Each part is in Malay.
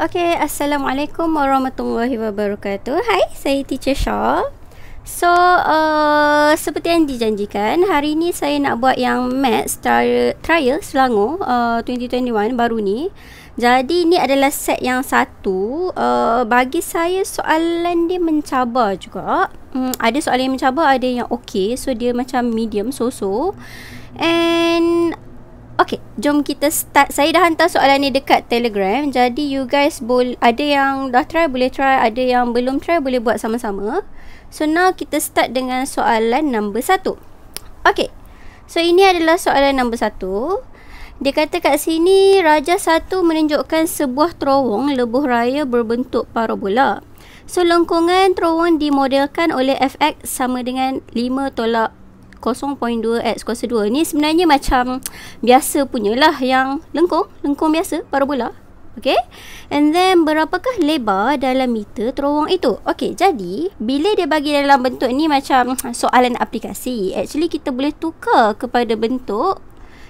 Okay, Assalamualaikum warahmatullahi wabarakatuh. Hai, saya Teacher Shaw. So, uh, seperti yang dijanjikan, hari ni saya nak buat yang Maths Trial Selangor uh, 2021 baru ni. Jadi, ni adalah set yang satu. Uh, bagi saya, soalan dia mencabar juga. Hmm, ada soalan yang mencabar, ada yang okay. So, dia macam medium, so-so. And... Okay, jom kita start. Saya dah hantar soalan ni dekat Telegram. Jadi, you guys boleh ada yang dah try, boleh try. Ada yang belum try, boleh buat sama-sama. So, now kita start dengan soalan number satu. Okay. So, ini adalah soalan number satu. Dia kata kat sini, Raja satu menunjukkan sebuah terowong lebuh raya berbentuk parabola. So, lengkungan terowong dimodelkan oleh FX sama dengan 5 tolak 0.2 X kuasa 2 Ni sebenarnya macam Biasa punya lah Yang lengkung Lengkung biasa parabola, Okay And then Berapakah lebar Dalam meter terowong itu Okay jadi Bila dia bagi dalam bentuk ni Macam soalan aplikasi Actually kita boleh tukar Kepada bentuk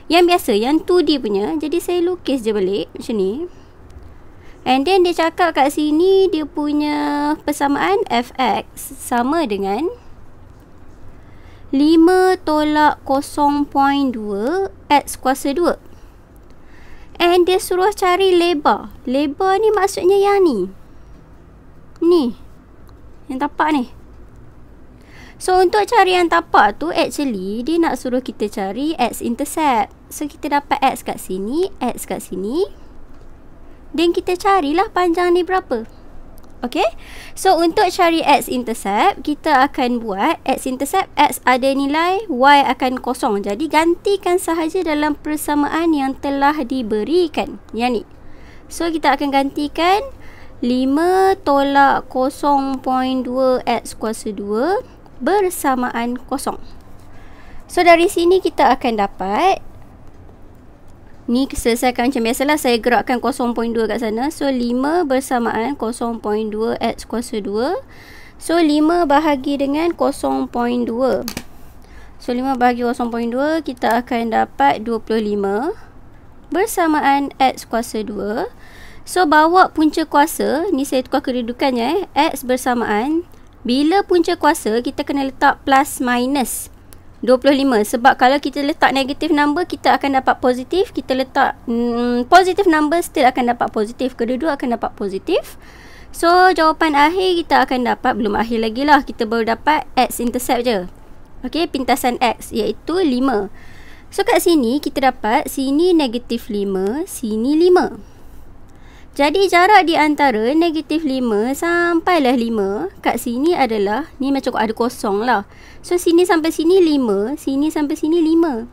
Yang biasa Yang 2D punya Jadi saya lukis je balik Macam ni And then dia cakap kat sini dia punya persamaan fx sama dengan 5 tolak 0.2 X kuasa 2 And dia suruh cari lebar Lebar ni maksudnya yang ni Ni Yang tapak ni So untuk cari yang tapak tu actually dia nak suruh kita cari X intercept So kita dapat X kat sini, X kat sini Then kita carilah panjang ni berapa Okay So untuk cari X intercept Kita akan buat X intercept X ada nilai Y akan kosong Jadi gantikan sahaja dalam persamaan yang telah diberikan Yang ni So kita akan gantikan 5 tolak 0.2 X kuasa 2 Bersamaan kosong So dari sini kita akan dapat Ni selesaikan macam biasalah saya gerakkan 0.2 kat sana. So 5 bersamaan 0.2 x kuasa 2. So 5 bahagi dengan 0.2. So 5 bahagi 0.2 kita akan dapat 25 bersamaan x kuasa 2. So bawa punca kuasa, ni saya tukar kedudukannya eh, x bersamaan. Bila punca kuasa kita kena letak plus minus. 25 sebab kalau kita letak negatif number kita akan dapat positif kita letak mm, positive number still akan dapat positif kedua-dua akan dapat positif so jawapan akhir kita akan dapat belum akhir lagi lah kita baru dapat x intercept je ok pintasan x iaitu 5 so kat sini kita dapat sini negatif 5 sini 5 jadi jarak di antara negatif 5 sampailah 5 kat sini adalah ni macam ada kosong lah. So sini sampai sini 5, sini sampai sini 5.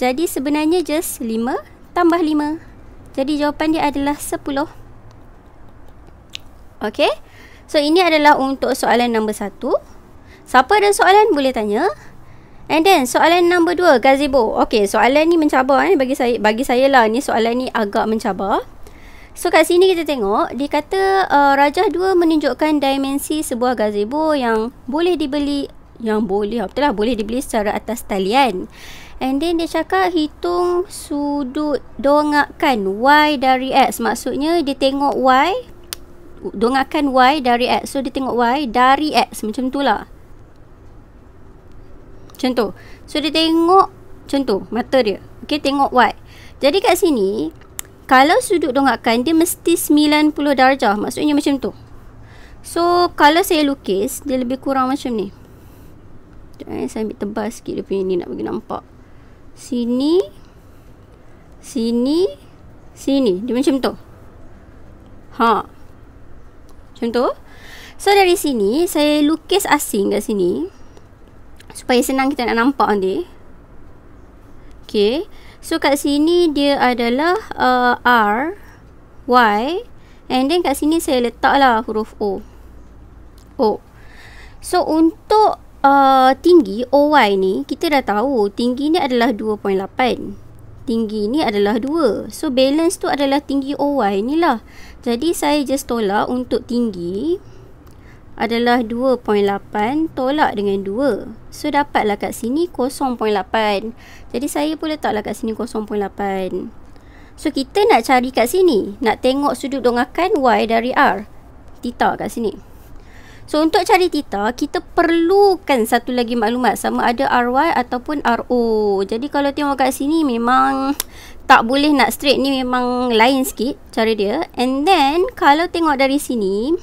Jadi sebenarnya just 5 tambah 5. Jadi jawapan dia adalah 10. Okay. So ini adalah untuk soalan nombor 1. Siapa ada soalan boleh tanya. And then soalan nombor 2 gazebo. Okay soalan ni mencabar eh. Bagi saya, bagi saya lah ni soalan ni agak mencabar. So kat sini kita tengok dia kata uh, rajah 2 menunjukkan dimensi sebuah gazebo yang boleh dibeli yang boleh apa lah boleh dibeli secara atas talian. And then dia cakap hitung sudut dongakan y dari x maksudnya dia tengok y dongakan y dari x so dia tengok y dari x macam tu lah macam tu so dia tengok macam tu mata dia okay tengok y jadi kat sini kalau sudut dongakan dia mesti 90 darjah maksudnya macam tu so kalau saya lukis dia lebih kurang macam ni Jangan eh, saya ambil tebal sikit dia punya ni nak bagi nampak sini sini sini dia macam tu ha macam tu so dari sini saya lukis asing kat sini supaya senang kita nak nampak nanti okey So kat sini dia adalah uh, R Y And then kat sini saya letaklah huruf O O So untuk uh, tinggi OY ni Kita dah tahu tinggi ni adalah 2.8 Tinggi ni adalah 2 So balance tu adalah tinggi OY ni lah Jadi saya just tolak untuk tinggi adalah 2.8 tolak dengan 2. So dapatlah kat sini 0.8. Jadi saya pun letaklah kat sini 0.8. So kita nak cari kat sini. Nak tengok sudut dongakan Y dari R. Tita kat sini. So untuk cari tita, kita perlukan satu lagi maklumat sama ada RY ataupun RO. Jadi kalau tengok kat sini memang tak boleh nak straight ni memang lain sikit cara dia. And then kalau tengok dari sini,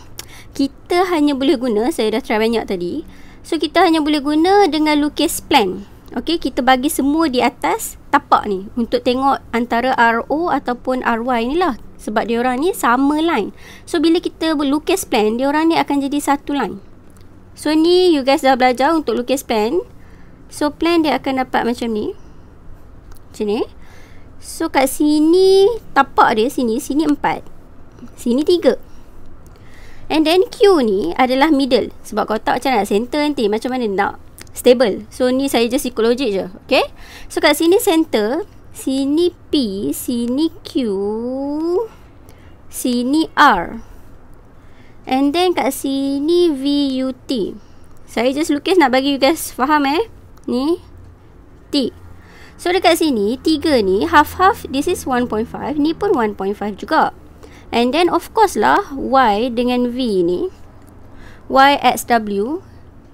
kita hanya boleh guna saya dah try banyak tadi so kita hanya boleh guna dengan lukis plan Okay, kita bagi semua di atas tapak ni untuk tengok antara RO ataupun RY ni lah sebab dia orang ni sama line. So bila kita lukis plan, dia orang ni akan jadi satu line. So ni you guys dah belajar untuk lukis plan. So plan dia akan dapat macam ni. Macam ni. So kat sini tapak dia sini, sini empat. Sini tiga. And then Q ni adalah middle. Sebab kau tak macam nak center nanti. Macam mana nak stable. So, ni saya just ikut logik je. Okay. So, kat sini center. Sini P. Sini Q. Sini R. And then kat sini V, U, T. Saya just lukis nak bagi you guys faham eh. Ni. T. So, dekat sini. Tiga ni. Half-half. This is 1.5. Ni pun 1.5 juga. And then of course lah Y dengan V ni w,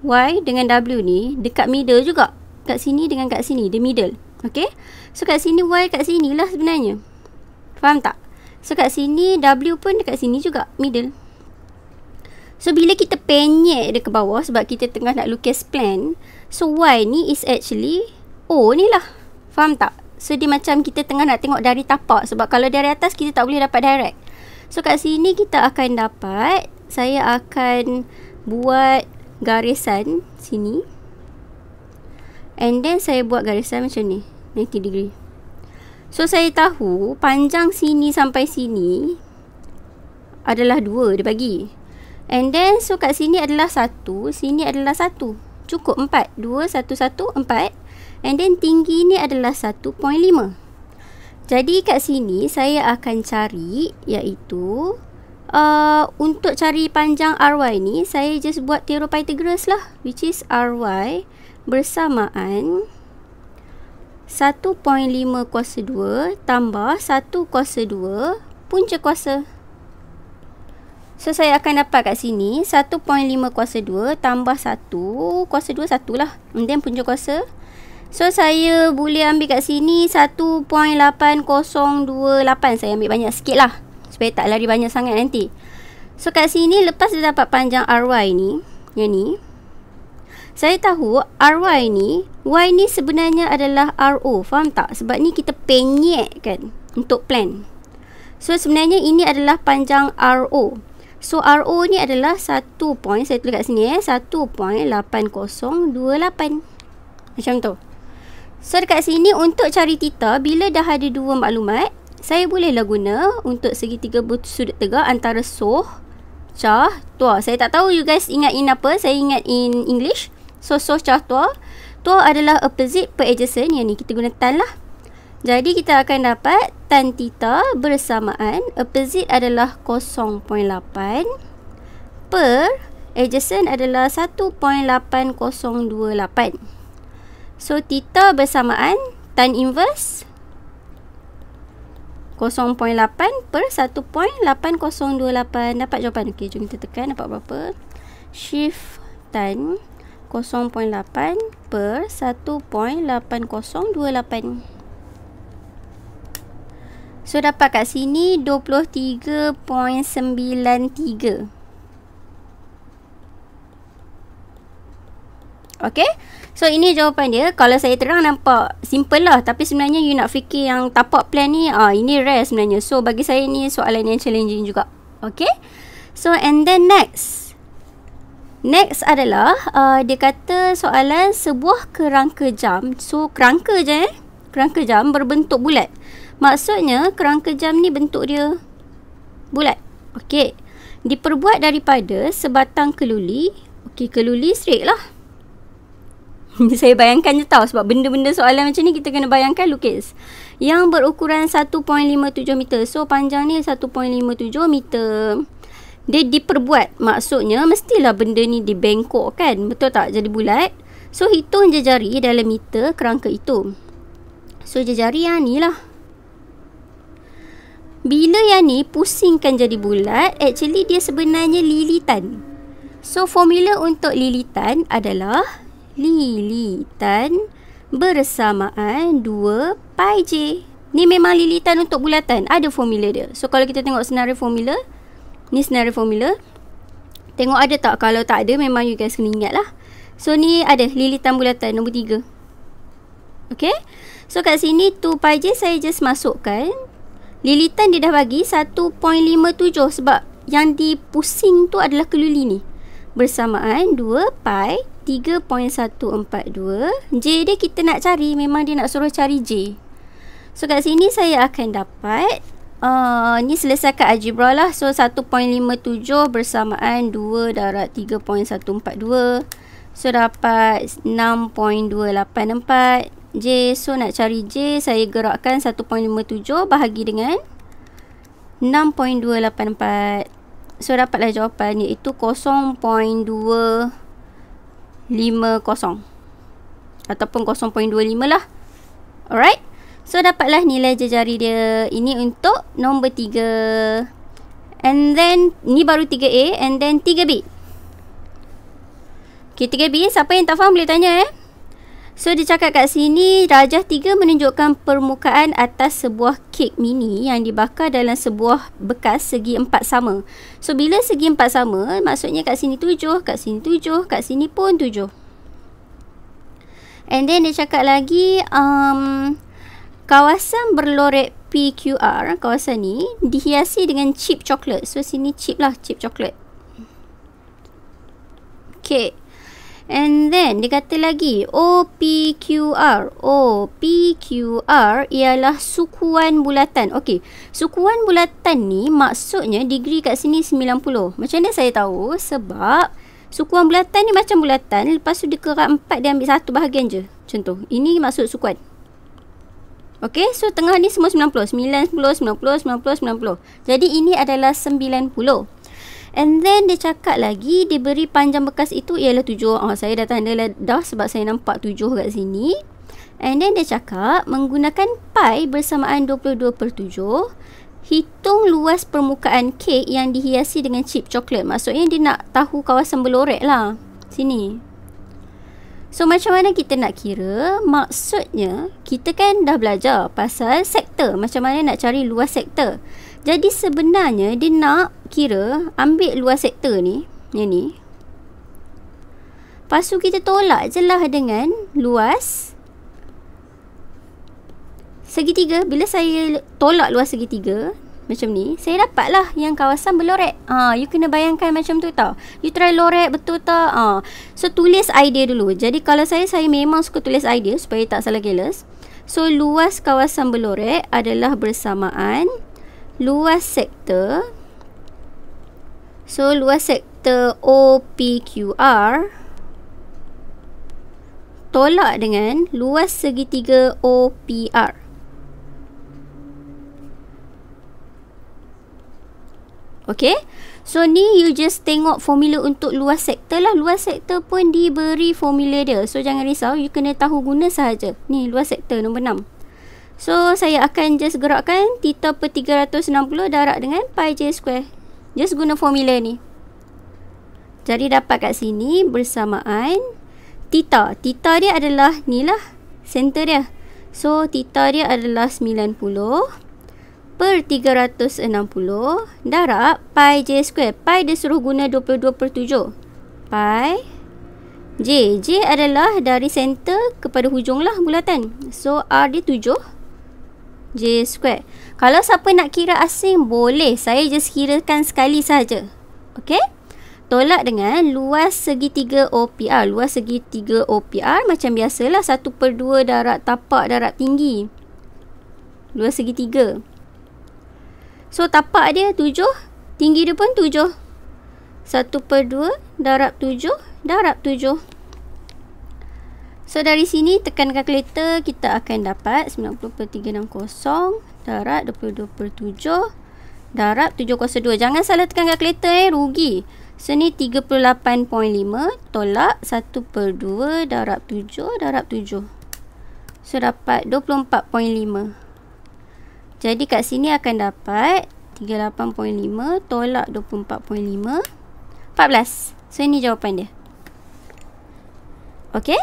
Y dengan W ni dekat middle juga Kat sini dengan kat sini the middle Okay So kat sini Y kat sini lah sebenarnya Faham tak? So kat sini W pun dekat sini juga middle So bila kita penyek dia ke bawah sebab kita tengah nak lukis plan So Y ni is actually O ni lah Faham tak? So dia macam kita tengah nak tengok dari tapak sebab kalau dari atas kita tak boleh dapat direct So kat sini kita akan dapat Saya akan buat garisan sini And then saya buat garisan macam ni 90 degree So saya tahu panjang sini sampai sini Adalah dua dia bagi And then so kat sini adalah satu, Sini adalah satu, Cukup empat, dua, satu, satu, empat, And then tinggi ni adalah satu. Point lima. Jadi kat sini saya akan cari iaitu uh, untuk cari panjang ry ni saya just buat theorem Pythagoras lah which is ry bersamaan 1.5 kuasa 2 tambah 1 kuasa 2 punca kuasa. So saya akan dapat kat sini 1.5 kuasa 2 tambah 1 kuasa 2 1 lah. Kemudian then punca kuasa So saya boleh ambil kat sini 1.8028 Saya ambil banyak sikit lah Supaya tak lari banyak sangat nanti So kat sini lepas dia dapat panjang RY ni Yang ni Saya tahu RY ni Y ni sebenarnya adalah RO Faham tak? Sebab ni kita penyek kan Untuk plan So sebenarnya ini adalah panjang RO So RO ni adalah 1 point Saya tulis kat sini eh 1.8028 Macam tu So dekat sini untuk cari tita bila dah ada dua maklumat saya bolehlah guna untuk segitiga sudut tegak antara soh, cah, tua. Saya tak tahu you guys ingat in apa. Saya ingat in English. So, soh, cah, tua. Tua adalah opposite per adjacent. Yang ni kita guna tan lah. Jadi, kita akan dapat tan tita bersamaan. Opposite adalah 0.8 per adjacent adalah 1.8028. So theta bersamaan tan inverse 0.8 per 1.8028 dapat jawapan. Okey, jom kita tekan dapat berapa? Shift tan 0.8 per 1.8028. So dapat kat sini 23.93. Okay. So ini jawapan dia. Kalau saya terang nampak simple lah. Tapi sebenarnya you nak fikir yang tapak plan ni. ah Ini rare sebenarnya. So bagi saya ni soalan yang challenging juga. Okay. So and then next. Next adalah uh, dia kata soalan sebuah kerangka jam. So kerangka je eh. Kerangka jam berbentuk bulat. Maksudnya kerangka jam ni bentuk dia bulat. Okay. Diperbuat daripada sebatang keluli. Okay keluli straight lah. saya bayangkan je tau sebab benda-benda soalan macam ni kita kena bayangkan lukis. Yang berukuran 1.57 meter. So panjang ni 1.57 meter. Dia diperbuat. Maksudnya mestilah benda ni dibengkok kan. Betul tak? Jadi bulat. So hitung je jari dalam meter kerangka itu. So je jari yang ni lah. Bila yang ni pusingkan jadi bulat, actually dia sebenarnya lilitan. So formula untuk lilitan adalah lilitan bersamaan 2 pi j. Ni memang lilitan untuk bulatan. Ada formula dia. So kalau kita tengok senarai formula. Ni senarai formula. Tengok ada tak? Kalau tak ada memang you guys kena ingat lah. So ni ada lilitan bulatan nombor 3. Okay. So kat sini 2 pi j saya just masukkan. Lilitan dia dah bagi 1.57 sebab yang dipusing tu adalah keluli ni. Bersamaan 2 pi 3.142 J dia kita nak cari Memang dia nak suruh cari J So kat sini saya akan dapat uh, Ni selesaikan algebra lah So 1.57 bersamaan 2 darat 3.142 So dapat 6.284 J So nak cari J Saya gerakkan 1.57 bahagi dengan 6.284 So dapatlah jawapan iaitu 0.50 ataupun 0.25 lah. Alright. So dapatlah nilai jejari dia. Ini untuk nombor 3. And then ni baru 3A and then 3B. Okay, 3B siapa yang tak faham boleh tanya eh. So dia cakap kat sini Rajah 3 menunjukkan permukaan atas sebuah kek mini yang dibakar dalam sebuah bekas segi empat sama. So bila segi empat sama maksudnya kat sini tujuh, kat sini tujuh, kat sini pun tujuh. And then dia cakap lagi um, kawasan berlorek PQR kawasan ni dihiasi dengan chip coklat. So sini chip lah chip coklat. Okay. And then dia kata lagi OPQR. OPQR ialah sukuan bulatan. Okey. Sukuan bulatan ni maksudnya degree kat sini 90. Macam mana saya tahu? Sebab sukuan bulatan ni macam bulatan lepas tu dia kerak empat dia ambil satu bahagian je. Contoh. Ini maksud sukuan. Okey, so tengah ni semua 90. 90, 90, 90, 90. Jadi ini adalah 90. And then dia cakap lagi dia beri panjang bekas itu ialah tujuh. Oh, saya dah tanda lah dah sebab saya nampak tujuh kat sini. And then dia cakap menggunakan pi bersamaan 22 per 7. Hitung luas permukaan kek yang dihiasi dengan chip coklat. Maksudnya dia nak tahu kawasan belorek lah. Sini. So macam mana kita nak kira? Maksudnya kita kan dah belajar pasal sektor. Macam mana nak cari luas sektor. Jadi sebenarnya dia nak kira ambil luas sektor ni, ni ni. Lepas kita tolak je lah dengan luas segitiga. Bila saya tolak luas segitiga, macam ni, saya dapat lah yang kawasan berloret. Ha, you kena bayangkan macam tu tau. You try loret betul tau. Ha. So, tulis idea dulu. Jadi, kalau saya, saya memang suka tulis idea supaya tak salah kelas. So, luas kawasan berloret adalah bersamaan luas sektor so luas sektor OPQR tolak dengan luas segitiga OPR Okay So ni you just tengok formula untuk luas sektor lah Luas sektor pun diberi formula dia So jangan risau you kena tahu guna sahaja Ni luas sektor nombor 6 So saya akan just gerakkan theta per 360 darab dengan pi j square. Just guna formula ni. Jadi dapat kat sini bersamaan theta. Theta dia adalah ni lah center dia. So theta dia adalah 90 per 360 darab pi j square. Pi dia suruh guna 22 per 7. Pi j. J adalah dari center kepada hujung lah bulatan. So r dia 7. J squared. Kalau siapa nak kira asing, boleh. Saya just kirakan sekali saja. Okay? Tolak dengan luas segitiga OPR. Luas segitiga OPR macam biasalah. 1 per 2 darat tapak darat tinggi. Luas segitiga. So, tapak dia 7. Tinggi dia pun 7. 1 per 2 darab 7 darab 7. So dari sini tekan kalkulator kita akan dapat 90.360 darab 22.7 darab 702. Jangan salah tekan kalkulator eh rugi. So ni 38.5 tolak 1/2 darab 7 darab 7. So dapat 24.5. Jadi kat sini akan dapat 38.5 tolak 24.5 14. So ini jawapan dia. Okay?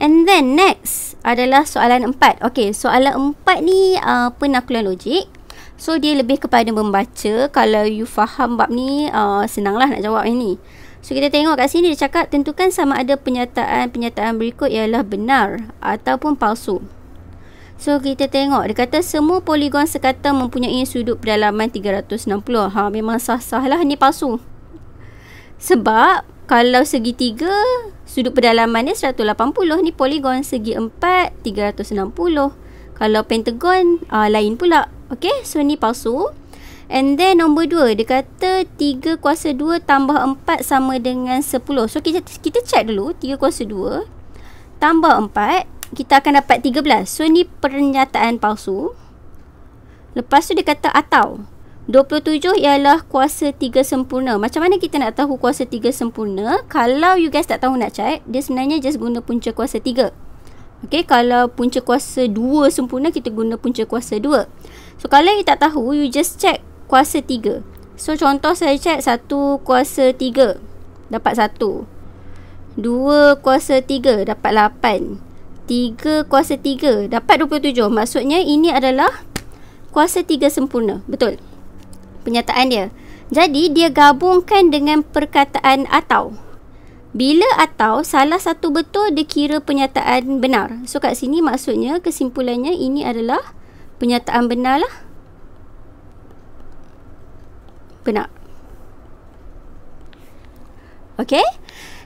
And then next adalah soalan empat. Okay, soalan empat ni uh, penakluan logik. So, dia lebih kepada membaca. Kalau you faham bab ni, uh, senanglah nak jawab ini. So, kita tengok kat sini dia cakap, tentukan sama ada penyataan-penyataan berikut ialah benar ataupun palsu. So, kita tengok. Dia kata, semua poligon sekata mempunyai sudut pedalaman 360. Ha, memang sah-sah lah. Ni palsu. Sebab, kalau segi tiga, sudut pedalaman dia 180 ni poligon. Segi empat, 360. Kalau pentagon, uh, lain pula. Okay, so ni palsu. And then nombor dua, dia kata 3 kuasa dua tambah empat sama dengan sepuluh. So kita kita check dulu, tiga kuasa dua tambah empat kita akan dapat tiga belas. So ni pernyataan palsu. Lepas tu dia kata atau. 27 ialah kuasa tiga sempurna. Macam mana kita nak tahu kuasa tiga sempurna? Kalau you guys tak tahu nak cat, dia sebenarnya just guna punca kuasa tiga. Okay, kalau punca kuasa dua sempurna, kita guna punca kuasa dua. So, kalau you tak tahu, you just check kuasa tiga. So, contoh saya check satu kuasa tiga. Dapat satu. Dua kuasa tiga. Dapat lapan. Tiga kuasa tiga. Dapat dua puluh tujuh. Maksudnya, ini adalah kuasa tiga sempurna. Betul? Betul? Pernyataan dia. Jadi dia gabungkan dengan perkataan atau. Bila atau salah satu betul dia kira penyataan benar. So kat sini maksudnya kesimpulannya ini adalah pernyataan benar lah. Benar. Okay.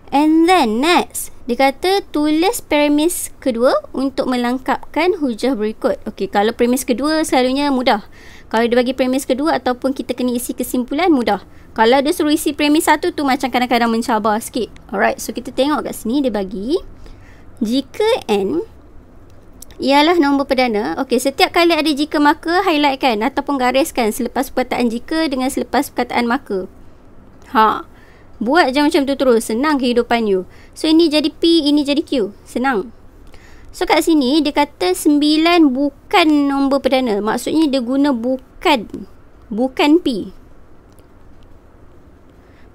And then next. Dia kata tulis premis kedua untuk melengkapkan hujah berikut. Okay, kalau premis kedua selalunya mudah. Kalau dia bagi premis kedua ataupun kita kena isi kesimpulan mudah. Kalau dia suruh isi premis satu tu macam kadang-kadang mencabar sikit. Alright, so kita tengok kat sini dia bagi jika n ialah nombor perdana. Okey, setiap kali ada jika maka highlightkan ataupun gariskan selepas perkataan jika dengan selepas perkataan maka. Ha. Buat je macam tu terus. Senang kehidupan you. So ini jadi P, ini jadi Q. Senang. So kat sini dia kata 9 bukan nombor perdana. Maksudnya dia guna bukan. Bukan P.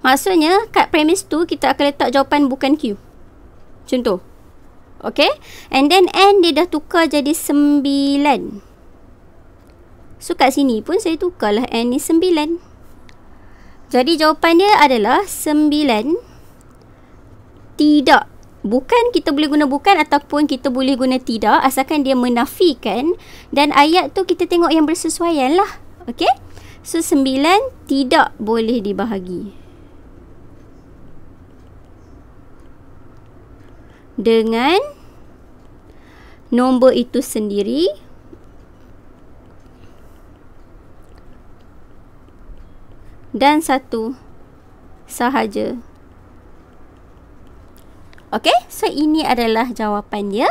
Maksudnya kat premise tu kita akan letak jawapan bukan Q. Contoh. Okay. And then N dia dah tukar jadi 9. So kat sini pun saya tukarlah N ni 9. Jadi jawapan dia adalah 9 tidak bukan kita boleh guna bukan ataupun kita boleh guna tidak asalkan dia menafikan dan ayat tu kita tengok yang bersesuaian lah. Okay? So, sembilan tidak boleh dibahagi. Dengan nombor itu sendiri. Dan satu sahaja. Okay? Okay, so ini adalah jawapan dia.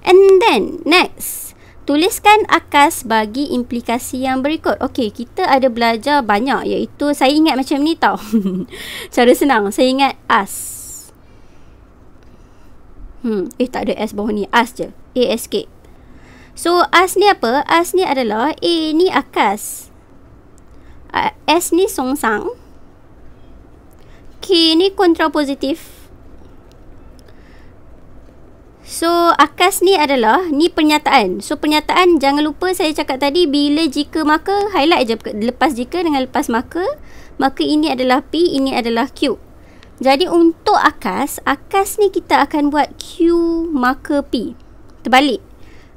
And then, next. Tuliskan akas bagi implikasi yang berikut. Okey, kita ada belajar banyak iaitu saya ingat macam ni tau. Cara senang. Saya ingat as. Hmm, eh tak ada s bawah ni. As je. ASK. So, as ni apa? As ni adalah A ni akas. Uh, s ni songsang. K ni kontrapositif. So akas ni adalah ni pernyataan. So pernyataan jangan lupa saya cakap tadi bila jika maka highlight je lepas jika dengan lepas maka maka ini adalah P ini adalah Q. Jadi untuk akas akas ni kita akan buat Q maka P. Terbalik.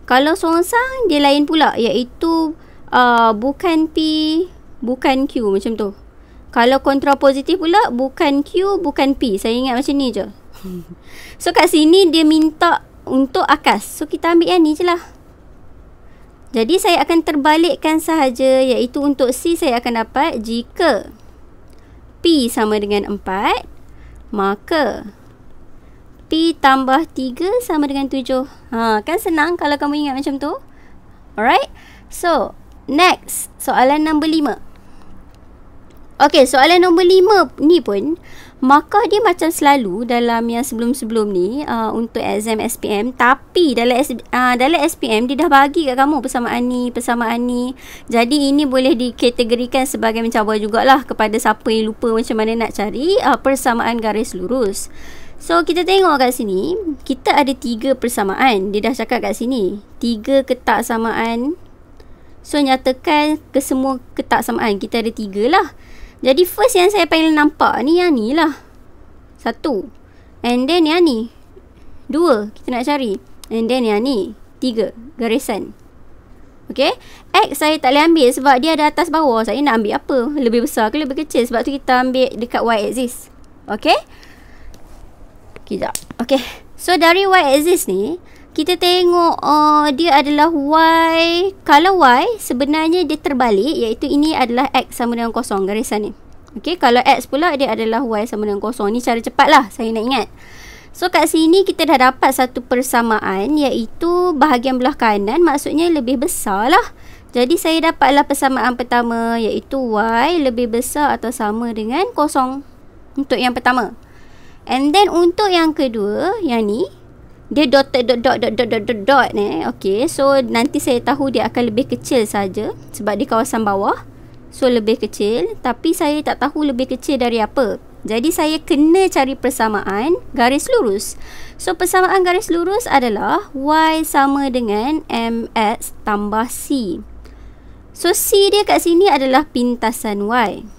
Kalau songsang dia lain pula iaitu uh, bukan P bukan Q macam tu. Kalau kontrapositif pula bukan Q bukan P. Saya ingat macam ni je. So kat sini dia minta untuk akas. So kita ambil yang ni je lah. Jadi saya akan terbalikkan sahaja iaitu untuk C saya akan dapat jika P sama dengan 4 maka P tambah 3 sama dengan 7. Ha, kan senang kalau kamu ingat macam tu. Alright. So next soalan nombor 5. Okey, soalan nombor lima ni pun Markah dia macam selalu dalam yang sebelum-sebelum ni uh, untuk exam SPM tapi dalam S, uh, dalam SPM dia dah bagi kat kamu persamaan ni, persamaan ni. Jadi ini boleh dikategorikan sebagai mencabar jugalah kepada siapa yang lupa macam mana nak cari uh, persamaan garis lurus. So kita tengok kat sini, kita ada tiga persamaan. Dia dah cakap kat sini, tiga ketaksamaan. So nyatakan kesemua ketaksamaan kita ada tiga lah. Jadi first yang saya paling nampak ni yang ni lah. Satu. And then yang ni. Dua. Kita nak cari. And then yang ni. Tiga. Garisan. Okay. X saya tak boleh ambil sebab dia ada atas bawah. Saya nak ambil apa? Lebih besar ke lebih kecil? Sebab tu kita ambil dekat Y axis. Okay. Kejap. Okay. So dari Y axis ni kita tengok uh, dia adalah y kalau y sebenarnya dia terbalik iaitu ini adalah x sama dengan kosong garisan ni Okey, kalau x pula dia adalah y sama dengan kosong ni cara cepat lah saya nak ingat so kat sini kita dah dapat satu persamaan iaitu bahagian belah kanan maksudnya lebih besar lah jadi saya dapatlah persamaan pertama iaitu y lebih besar atau sama dengan kosong untuk yang pertama and then untuk yang kedua yang ni dia dot dot dot dot dot dot dot dot ni eh. okey so nanti saya tahu dia akan lebih kecil saja sebab di kawasan bawah so lebih kecil tapi saya tak tahu lebih kecil dari apa jadi saya kena cari persamaan garis lurus so persamaan garis lurus adalah y sama dengan mx tambah c so c dia kat sini adalah pintasan y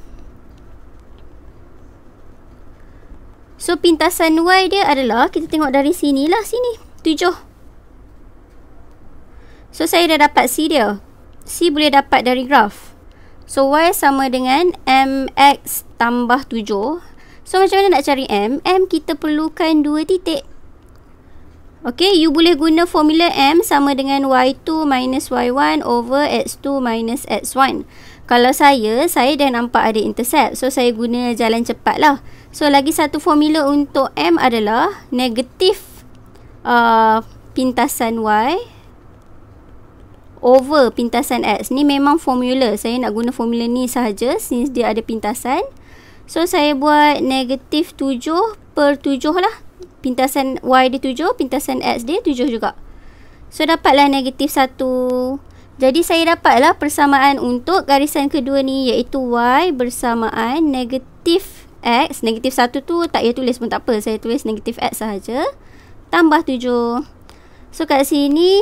So pintasan Y dia adalah kita tengok dari sini lah sini. 7. So saya dah dapat C dia. C boleh dapat dari graf. So Y sama dengan MX tambah 7. So macam mana nak cari M? M kita perlukan 2 titik. Okay, you boleh guna formula M sama dengan Y2 minus Y1 over X2 minus X1. Kalau saya, saya dah nampak ada intercept. So, saya guna jalan cepat lah. So lagi satu formula untuk M adalah negatif uh, pintasan Y over pintasan X. Ni memang formula. Saya nak guna formula ni sahaja since dia ada pintasan. So saya buat negatif 7 per 7 lah. Pintasan Y dia 7, pintasan X dia 7 juga. So dapatlah negatif 1. Jadi saya dapatlah persamaan untuk garisan kedua ni iaitu y bersamaan negatif x negatif 1 tu tak payah tulis pun tak apa saya tulis negatif x sahaja tambah 7 so kat sini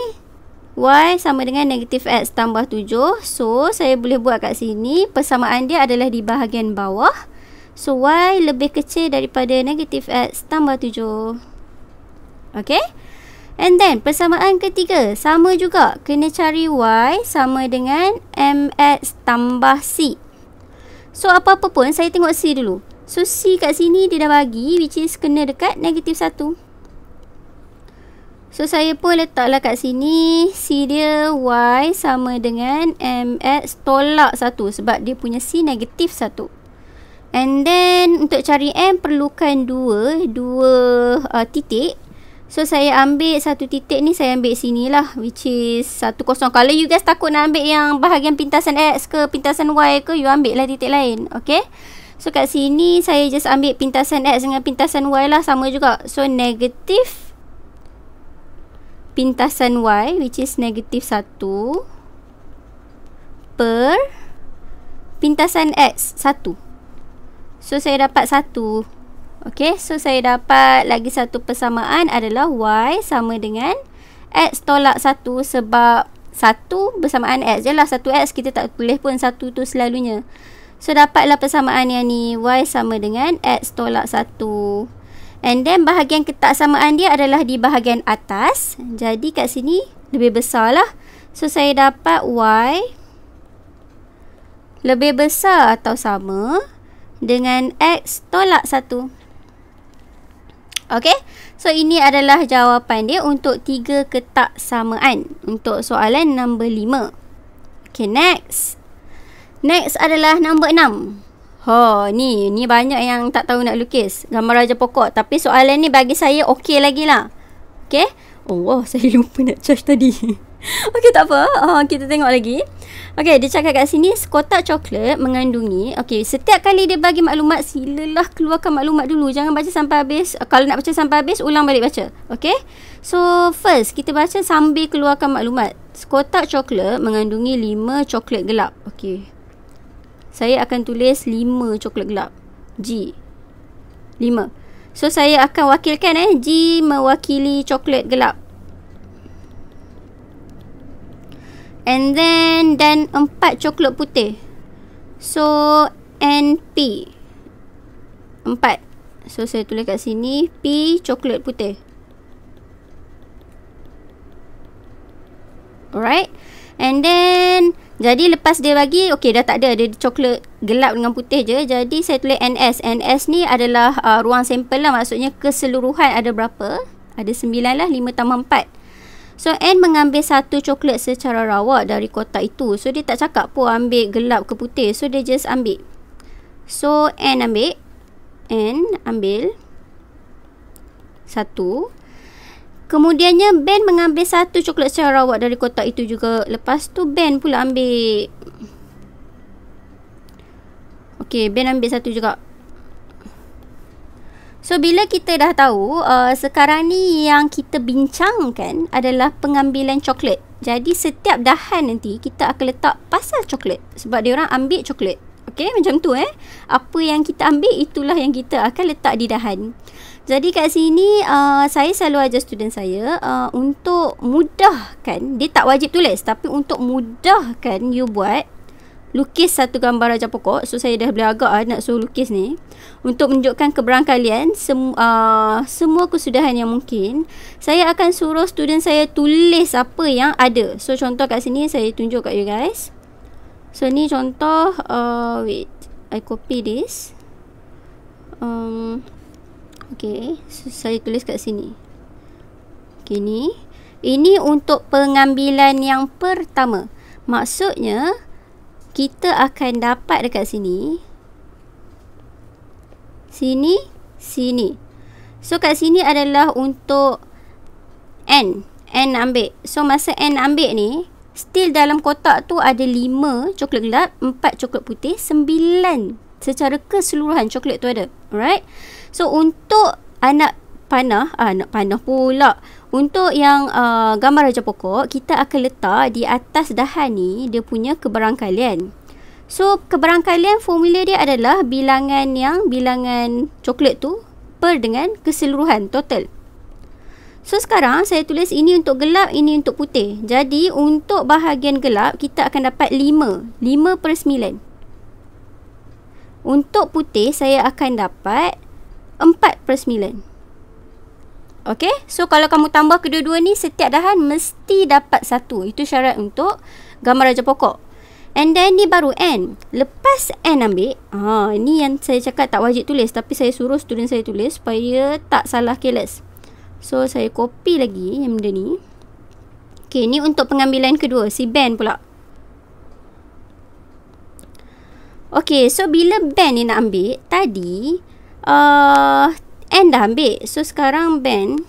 y sama dengan negatif x tambah 7 so saya boleh buat kat sini persamaan dia adalah di bahagian bawah so y lebih kecil daripada negatif x tambah 7 Okay. and then persamaan ketiga sama juga kena cari y sama dengan mx tambah c So apa-apa pun saya tengok C dulu. Susi kat sini dia dah bagi which is kena dekat negatif 1. So saya pun letaklah kat sini C dia Y sama dengan MX tolak 1 sebab dia punya C negatif 1. And then untuk cari M perlukan 2, 2 uh, titik. So saya ambil satu titik ni saya ambil sini lah which is 1 kosong. Kalau you guys takut nak ambil yang bahagian pintasan X ke pintasan Y ke you ambil lah titik lain. Okay. So kat sini saya just ambil pintasan X dengan pintasan Y lah sama juga. So negatif pintasan Y which is negatif 1 per pintasan X 1. So saya dapat 1. Okay so saya dapat lagi satu persamaan adalah Y sama dengan X tolak 1 sebab 1 bersamaan X je lah. 1X kita tak boleh pun 1 tu selalunya. Okay. So dapatlah persamaan yang ni y sama dengan x tolak 1. And then bahagian ketak samaan dia adalah di bahagian atas. Jadi kat sini lebih besar lah. So saya dapat y lebih besar atau sama dengan x tolak 1. Okay, so ini adalah jawapan dia untuk tiga ketak samaan untuk soalan nombor lima. Okay, next. Next adalah nombor enam. Ha, oh, ni ni banyak yang tak tahu nak lukis gambar raja pokok. Tapi soalan ni bagi saya okey lagi lah. Okay? Oh, wow, saya lupa nak charge tadi. okay, tak apa. Oh, kita tengok lagi. Okay, dia cakap kat sini sekotak coklat mengandungi. Okay, setiap kali dia bagi maklumat, silalah keluarkan maklumat dulu. Jangan baca sampai habis. Kalau nak baca sampai habis, ulang balik baca. Okay? So, first, kita baca sambil keluarkan maklumat. Sekotak coklat mengandungi 5 coklat gelap. Okay saya akan tulis 5 coklat gelap. G. 5. So saya akan wakilkan eh G mewakili coklat gelap. And then dan 4 coklat putih. So p 4. So saya tulis kat sini P coklat putih. Alright. And then jadi lepas dia bagi Okay dah tak ada ada coklat gelap dengan putih je Jadi saya tulis NS NS ni adalah uh, ruang sampel lah Maksudnya keseluruhan ada berapa Ada 9 lah 5 tambah 4 So N mengambil satu coklat secara rawak dari kotak itu So dia tak cakap pun ambil gelap ke putih So dia just ambil So N ambil N ambil Satu Kemudiannya Ben mengambil satu coklat Sarawak dari kotak itu juga. Lepas tu Ben pula ambil. Okey, Ben ambil satu juga. So bila kita dah tahu uh, sekarang ni yang kita bincangkan adalah pengambilan coklat. Jadi setiap dahan nanti kita akan letak pasal coklat sebab dia orang ambil coklat. Okey, macam tu eh. Apa yang kita ambil itulah yang kita akan letak di dahan. Jadi kat sini uh, saya selalu ajar student saya uh, untuk mudahkan dia tak wajib tulis tapi untuk mudahkan you buat lukis satu gambar raja pokok so saya dah beli agak ah, nak suruh lukis ni untuk menunjukkan keberangkalian sem, uh, semua kesudahan yang mungkin saya akan suruh student saya tulis apa yang ada so contoh kat sini saya tunjuk kat you guys so ni contoh uh, wait I copy this um, Okey, so, saya tulis kat sini. Okey ni. Ini untuk pengambilan yang pertama. Maksudnya kita akan dapat dekat sini. Sini, sini. So kat sini adalah untuk n, n ambil. So masa n ambil ni, still dalam kotak tu ada 5 coklat gelap, 4 coklat putih, 9 secara keseluruhan coklat tu ada. Alright? So untuk anak panah, ah, anak panah pula. Untuk yang uh, gambar raja pokok, kita akan letak di atas dahan ni dia punya keberangkalian. So keberangkalian formula dia adalah bilangan yang bilangan coklat tu per dengan keseluruhan total. So sekarang saya tulis ini untuk gelap, ini untuk putih. Jadi untuk bahagian gelap kita akan dapat 5. 5 per 9. Untuk putih saya akan dapat Empat per 9. Okay, so kalau kamu tambah kedua-dua ni, setiap dahan mesti dapat satu. Itu syarat untuk gambar raja pokok. And then ni baru N. Lepas N ambil, ha, ni yang saya cakap tak wajib tulis. Tapi saya suruh student saya tulis supaya tak salah keles. So, saya copy lagi yang benda ni. Okay, ni untuk pengambilan kedua. Si band pula. Okay, so bila band ni nak ambil, tadi uh, end dah ambil. So sekarang band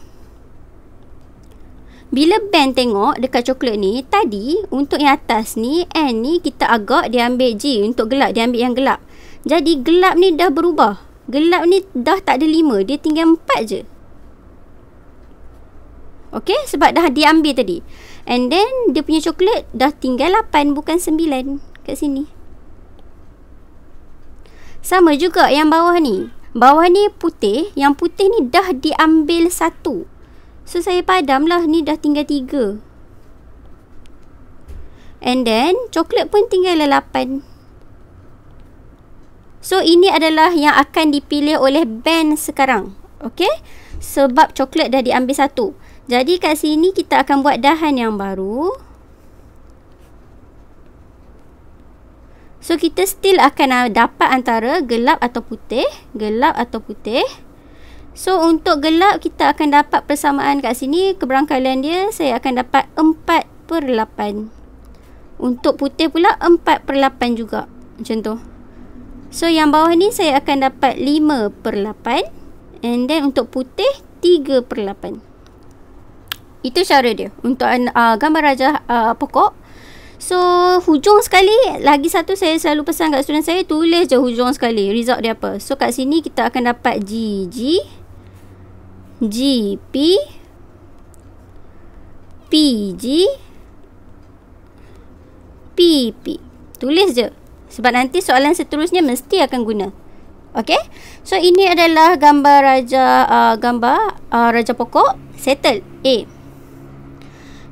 bila band tengok dekat coklat ni, tadi untuk yang atas ni, N ni kita agak dia ambil G. Untuk gelap, dia ambil yang gelap. Jadi gelap ni dah berubah. Gelap ni dah tak ada lima. Dia tinggal empat je. Okay, sebab dah diambil tadi. And then, dia punya coklat dah tinggal lapan, bukan sembilan kat sini. Sama juga yang bawah ni. Bawah ni putih. Yang putih ni dah diambil satu. So, saya padam lah. Ni dah tinggal tiga. And then, coklat pun tinggal lapan. So, ini adalah yang akan dipilih oleh band sekarang. Okay? Sebab coklat dah diambil satu. Jadi, kat sini kita akan buat dahan yang baru. Okay? So kita still akan ah, dapat antara gelap atau putih, gelap atau putih. So untuk gelap kita akan dapat persamaan kat sini keberangkalan dia saya akan dapat 4/8. per Untuk putih pula 4/8 per juga. Macam tu. So yang bawah ni saya akan dapat 5/8 per and then untuk putih 3/8. per Itu cara dia untuk uh, gambar rajah uh, pokok So hujung sekali Lagi satu saya selalu pesan kat student saya Tulis je hujung sekali result dia apa So kat sini kita akan dapat G G G P P G P P Tulis je Sebab nanti soalan seterusnya mesti akan guna Okay So ini adalah gambar raja uh, Gambar uh, raja pokok Settle A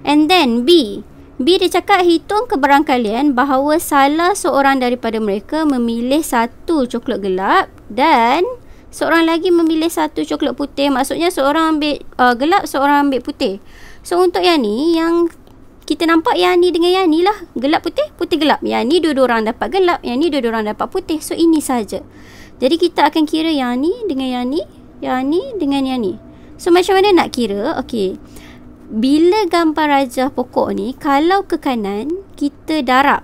And then B B dia cakap hitung keberangkalian bahawa salah seorang daripada mereka memilih satu coklat gelap dan seorang lagi memilih satu coklat putih. Maksudnya seorang ambil uh, gelap, seorang ambil putih. So untuk yang ni, yang kita nampak yang ni dengan yang ni lah. Gelap putih, putih gelap. Yang ni dua-dua orang dapat gelap, yang ni dua-dua orang dapat putih. So ini saja. Jadi kita akan kira yang ni dengan yang ni, yang ni dengan yang ni. So macam mana nak kira? Okay bila gambar rajah pokok ni kalau ke kanan kita darab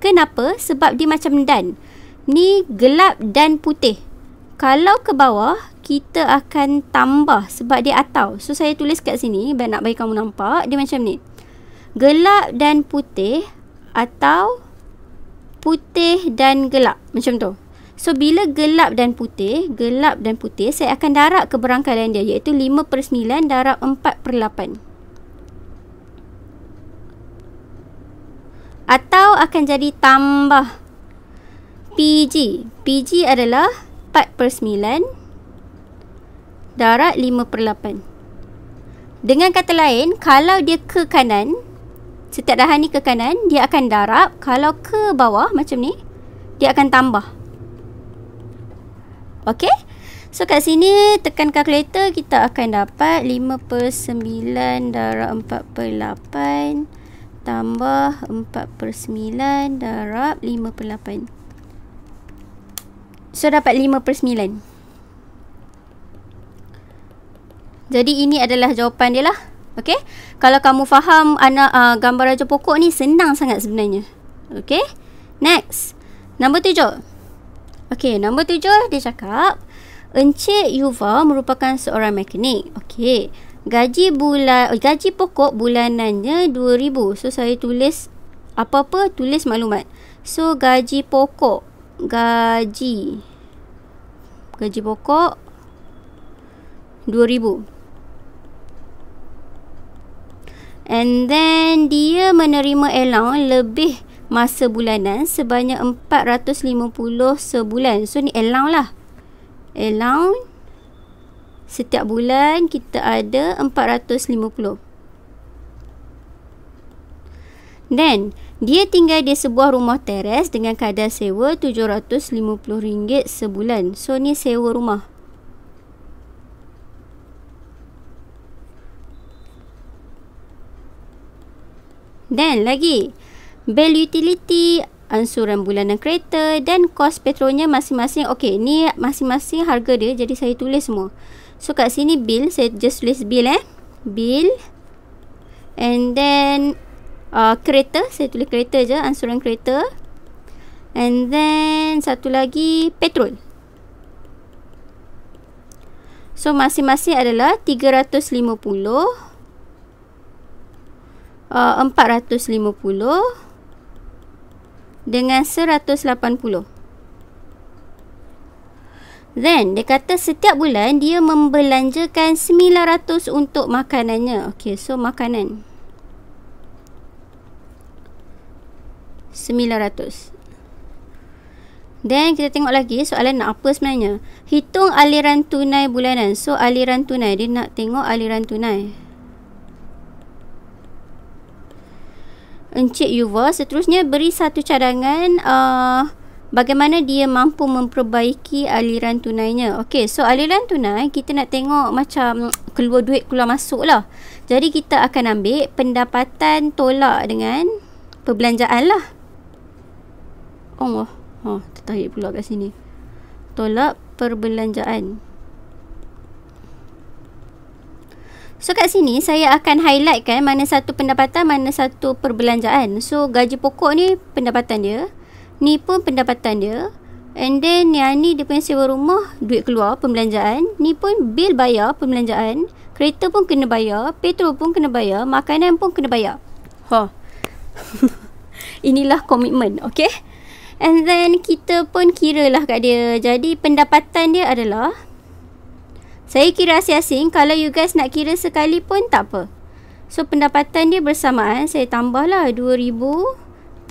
kenapa sebab dia macam dan ni gelap dan putih kalau ke bawah kita akan tambah sebab dia atau so saya tulis kat sini biar nak bagi kamu nampak dia macam ni gelap dan putih atau putih dan gelap macam tu So bila gelap dan putih, gelap dan putih, saya akan darab keberangkalan dia iaitu 5 per 9 darab 4 per 8. atau akan jadi tambah PG. PG adalah 4 per 9 darat 5 per 8. Dengan kata lain, kalau dia ke kanan, setiap dahan ni ke kanan, dia akan darab. Kalau ke bawah macam ni, dia akan tambah. Okay, So kat sini tekan kalkulator kita akan dapat 5 per 9 darab 4 per 8 darab tambah 4 per 9 darab 5 per 8. So dapat 5 per 9. Jadi ini adalah jawapan dia lah. Okay. Kalau kamu faham anak uh, gambar raja pokok ni senang sangat sebenarnya. Okay. Next. Nombor tujuh. Okay. Nombor tujuh dia cakap. Encik Yuva merupakan seorang mekanik. Okay gaji bulan eh, gaji pokok bulanannya 2000 so saya tulis apa-apa tulis maklumat so gaji pokok gaji gaji pokok 2000 and then dia menerima allowance lebih masa bulanan sebanyak 450 sebulan so ni allowance lah allowance setiap bulan kita ada 450. Then, dia tinggal di sebuah rumah teres dengan kadar sewa RM750 sebulan. So, ni sewa rumah. Then, lagi. Bill utility, ansuran bulanan kereta dan kos petrolnya masing-masing. Okey, ni masing-masing harga dia. Jadi, saya tulis semua. So kat sini bill saya just list bill eh. Bill and then uh, kereta saya tulis kereta je ansuran kereta. And then satu lagi petrol. So masing-masing adalah 350 uh, 450 dengan 180. Then dia kata setiap bulan dia membelanjakan 900 untuk makanannya. Okay, so makanan. 900. Then kita tengok lagi soalan nak apa sebenarnya. Hitung aliran tunai bulanan. So aliran tunai dia nak tengok aliran tunai. Encik Yuva seterusnya beri satu cadangan uh, bagaimana dia mampu memperbaiki aliran tunainya. Okey, so aliran tunai kita nak tengok macam keluar duit keluar masuk lah. Jadi kita akan ambil pendapatan tolak dengan perbelanjaan lah. Oh, oh tertarik pula kat sini. Tolak perbelanjaan. So kat sini saya akan highlightkan mana satu pendapatan, mana satu perbelanjaan. So gaji pokok ni pendapatan dia. Ni pun pendapatan dia. And then Niani dia punya sewa rumah, duit keluar, pembelanjaan. Ni pun bil bayar pembelanjaan. Kereta pun kena bayar. Petrol pun kena bayar. Makanan pun kena bayar. Ha. Huh. Inilah komitmen, okay? And then kita pun kira lah kat dia. Jadi pendapatan dia adalah... Saya kira asing-asing. Kalau you guys nak kira sekali pun tak apa. So pendapatan dia bersamaan. Saya tambahlah 2,000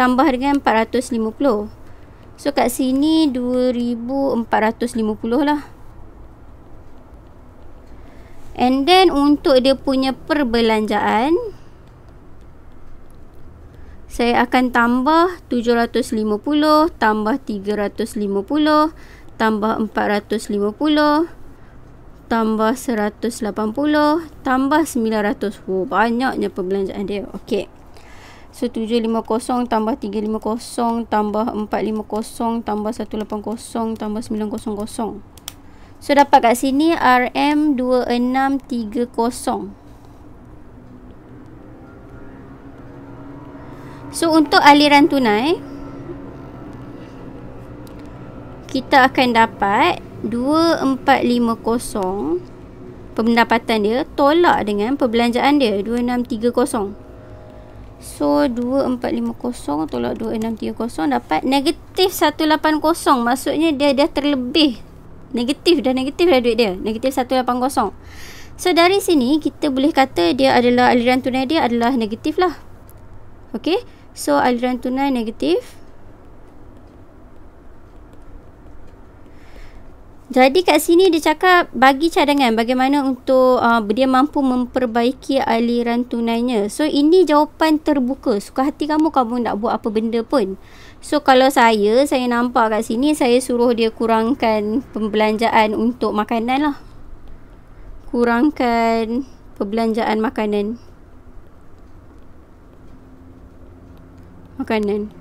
tambah dengan 450. So kat sini 2450 lah. And then untuk dia punya perbelanjaan saya akan tambah 750 tambah 350 tambah 450 tambah 180 tambah 900. Oh, banyaknya perbelanjaan dia. Okey. So 750 tambah 350 tambah 450 tambah 180 tambah 900. So dapat kat sini RM2630. So untuk aliran tunai kita akan dapat 2450 pendapatan dia tolak dengan perbelanjaan dia 2630. So 2450 tolak 2630 dapat negatif 180. Maksudnya dia dah terlebih. Negatif dah negatif dah duit dia. Negatif 180. So dari sini kita boleh kata dia adalah aliran tunai dia adalah negatif lah. Okay. So aliran tunai negatif 180. Jadi kat sini dia cakap bagi cadangan bagaimana untuk uh, dia mampu memperbaiki aliran tunainya. So ini jawapan terbuka. Suka hati kamu kamu nak buat apa benda pun. So kalau saya, saya nampak kat sini saya suruh dia kurangkan pembelanjaan untuk makanan lah. Kurangkan pembelanjaan makanan. Makanan.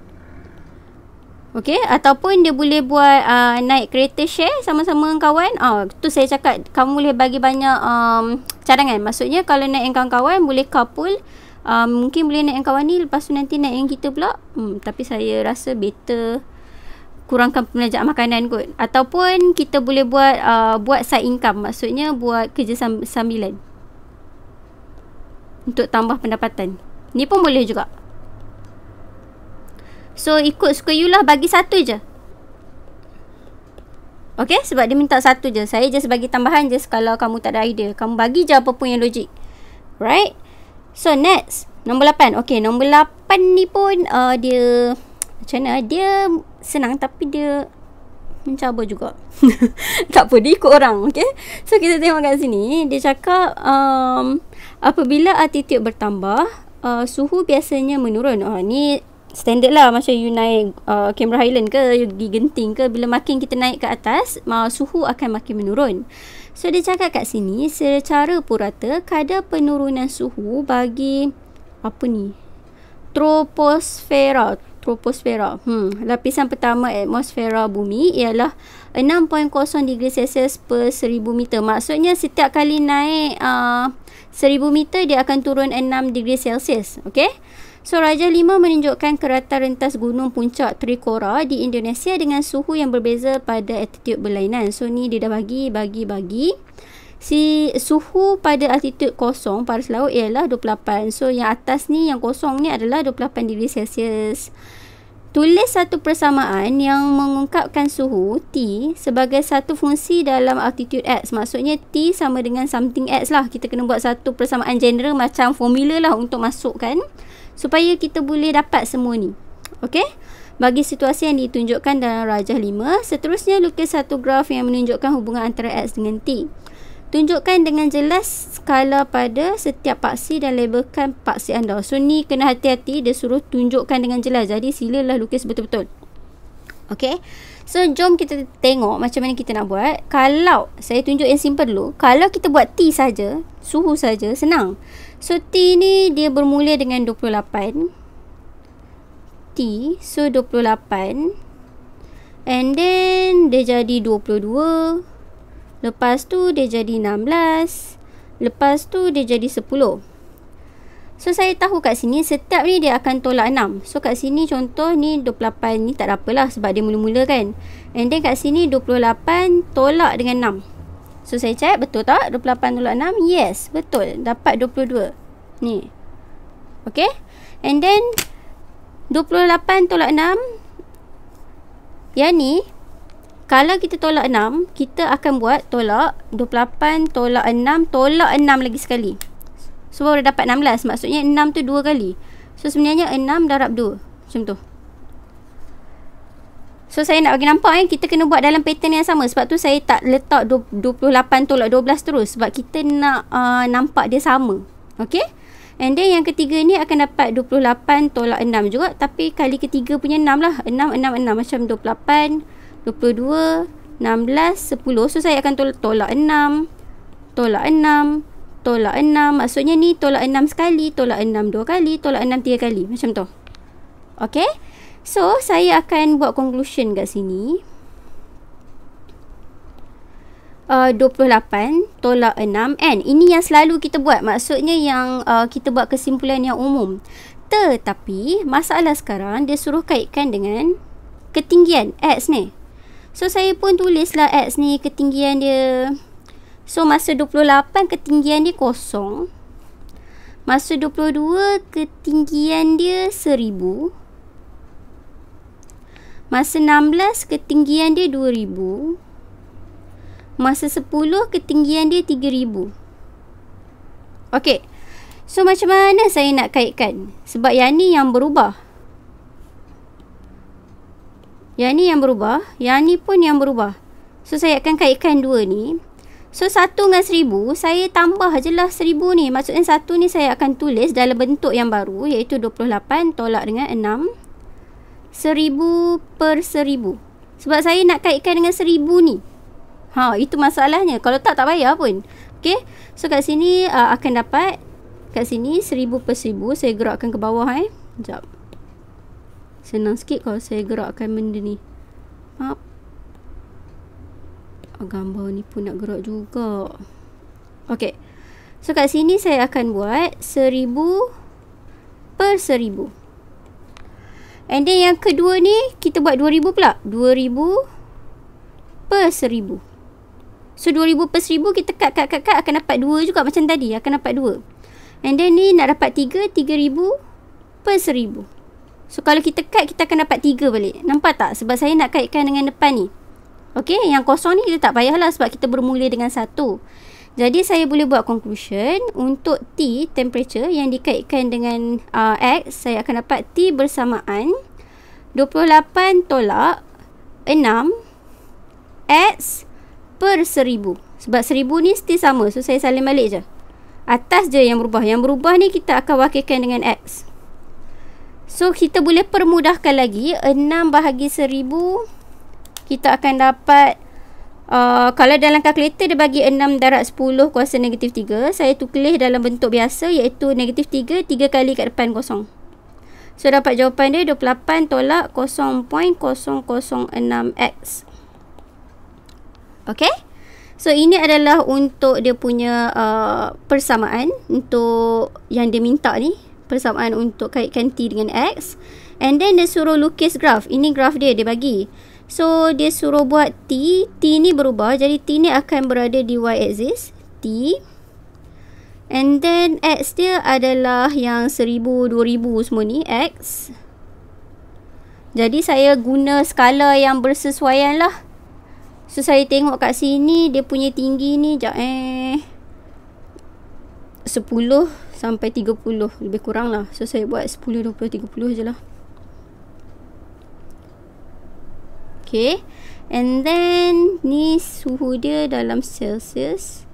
Okay, ataupun dia boleh buat uh, naik kereta share sama-sama dengan kawan. Ah, uh, tu saya cakap kamu boleh bagi banyak um, cadangan. Maksudnya kalau naik dengan kawan boleh couple. Uh, ah, mungkin boleh naik dengan kawan ni lepas tu nanti naik dengan kita pula. Hmm, tapi saya rasa better kurangkan pembelanjaan makanan kot. Ataupun kita boleh buat uh, buat side income. Maksudnya buat kerja sambilan. Untuk tambah pendapatan. Ni pun boleh juga. So ikut suka you lah Bagi satu je Okay sebab dia minta satu je Saya just bagi tambahan je Kalau kamu tak ada idea Kamu bagi je apa pun yang logik Right So next Nombor 8 Okay nombor 8 ni pun uh, Dia Macam mana ah, Dia senang tapi dia Mencabar juga Tak apa dia ikut orang Okay So kita tengok kat sini Dia cakap um, Apabila attitude bertambah uh, Suhu biasanya menurun Oh ni standard lah macam you naik uh, Camera Highland ke you pergi Genting ke bila makin kita naik ke atas uh, suhu akan makin menurun. So dia cakap kat sini secara purata kadar penurunan suhu bagi apa ni? Troposfera troposfera. Hmm, lapisan pertama atmosfera bumi ialah 6.0 degree Celsius per 1000 meter. Maksudnya setiap kali naik uh, 1000 meter dia akan turun 6 degree Celsius, okey? So raja 5 menunjukkan kereta rentas gunung puncak Trikora di Indonesia dengan suhu yang berbeza pada altitude berlainan. So ni dia dah bagi bagi bagi. Si suhu pada altitude kosong paras laut ialah 28. So yang atas ni yang kosong ni adalah 28 darjah Celsius. Tulis satu persamaan yang mengungkapkan suhu T sebagai satu fungsi dalam altitude X. Maksudnya T sama dengan something X lah. Kita kena buat satu persamaan general macam formula lah untuk masukkan. kan supaya kita boleh dapat semua ni. Okey? Bagi situasi yang ditunjukkan dalam rajah 5, seterusnya lukis satu graf yang menunjukkan hubungan antara X dengan T. Tunjukkan dengan jelas skala pada setiap paksi dan labelkan paksi anda. So ni kena hati-hati dia suruh tunjukkan dengan jelas. Jadi silalah lukis betul-betul. Okay. So jom kita tengok macam mana kita nak buat. Kalau saya tunjuk yang simple dulu. Kalau kita buat T saja, suhu saja, senang. So t ni dia bermula dengan 28. T. So 28. And then dia jadi 22. Lepas tu dia jadi 16. Lepas tu dia jadi 10. So saya tahu kat sini setiap ni dia akan tolak 6. So kat sini contoh ni 28 ni tak ada apalah sebab dia mula-mula kan. And then kat sini 28 tolak dengan 6. So saya check betul tak 28.6 Yes betul dapat 22 Ni Okay And then 28.6 Yang ni Kalau kita tolak 6 Kita akan buat tolak 28 tolak 6 Tolak 6 lagi sekali So baru dapat 16 Maksudnya 6 tu 2 kali So sebenarnya 6 darab 2 Macam tu So saya nak bagi nampak kan kita kena buat dalam pattern yang sama. Sebab tu saya tak letak 28 tolak 12 terus sebab kita nak uh, nampak dia sama. Okay. And then yang ketiga ni akan dapat 28 tolak 6 juga. Tapi kali ketiga punya 6 lah. 6, 6, 6. Macam 28, 22, 16, 10. So saya akan tolak, tolak 6, tolak 6 tolak 6 maksudnya ni tolak 6 sekali tolak 6 dua kali tolak 6 tiga kali macam tu okay? So, saya akan buat conclusion kat sini. Uh, 28 tolak 6 and ini yang selalu kita buat maksudnya yang uh, kita buat kesimpulan yang umum tetapi masalah sekarang dia suruh kaitkan dengan ketinggian x ni so saya pun tulislah x ni ketinggian dia so masa 28 ketinggian dia kosong masa 22 ketinggian dia seribu. Masa 16 ketinggian dia 2000. Masa 10 ketinggian dia 3000. Okey. So macam mana saya nak kaitkan? Sebab yang ni yang berubah. Yang ni yang berubah, yang ni pun yang berubah. So saya akan kaitkan dua ni. So satu dengan seribu, saya tambah je lah seribu ni. Maksudnya satu ni saya akan tulis dalam bentuk yang baru iaitu 28 tolak dengan seribu per seribu. Sebab saya nak kaitkan dengan seribu ni. Ha, itu masalahnya. Kalau tak, tak bayar pun. Okay. So, kat sini uh, akan dapat. Kat sini, seribu per seribu. Saya gerakkan ke bawah, eh. Sekejap. Senang sikit kalau saya gerakkan benda ni. Hap. Oh, gambar ni pun nak gerak juga. Okay. So, kat sini saya akan buat seribu per seribu. And then yang kedua ni kita buat 2000 pula. 2000 per 1000. So 2000 per 1000 kita cut cut cut cut akan dapat 2 juga macam tadi. Akan dapat 2. And then ni nak dapat 3, 3000 per 1000. So kalau kita cut kita akan dapat 3 balik. Nampak tak? Sebab saya nak kaitkan dengan depan ni. Okay, yang kosong ni kita tak payahlah sebab kita bermula dengan 1. Jadi saya boleh buat conclusion untuk T temperature yang dikaitkan dengan uh, X saya akan dapat T bersamaan 28 tolak 6 X per seribu Sebab seribu ni still sama. So saya salin balik je. Atas je yang berubah. Yang berubah ni kita akan wakilkan dengan X. So kita boleh permudahkan lagi 6 bahagi seribu kita akan dapat 0.0 Uh, kalau dalam kalkulator dia bagi 6 darat 10 kuasa negatif 3 saya tulis dalam bentuk biasa iaitu negatif 3 3 kali kat depan kosong so dapat jawapan dia 28 tolak 0.006x Okay? so ini adalah untuk dia punya uh, persamaan untuk yang dia minta ni persamaan untuk kaitkan t dengan x and then dia suruh lukis graf ini graf dia dia bagi So dia suruh buat T T ni berubah Jadi T ni akan berada di Y axis T And then X dia adalah yang 1000, 2000 semua ni X Jadi saya guna skala yang bersesuaian lah So saya tengok kat sini dia punya tinggi ni jap eh 10 sampai 30 lebih kurang lah. So saya buat 10, 20, 30 je lah. Okay. And then ni suhu dia dalam Celsius.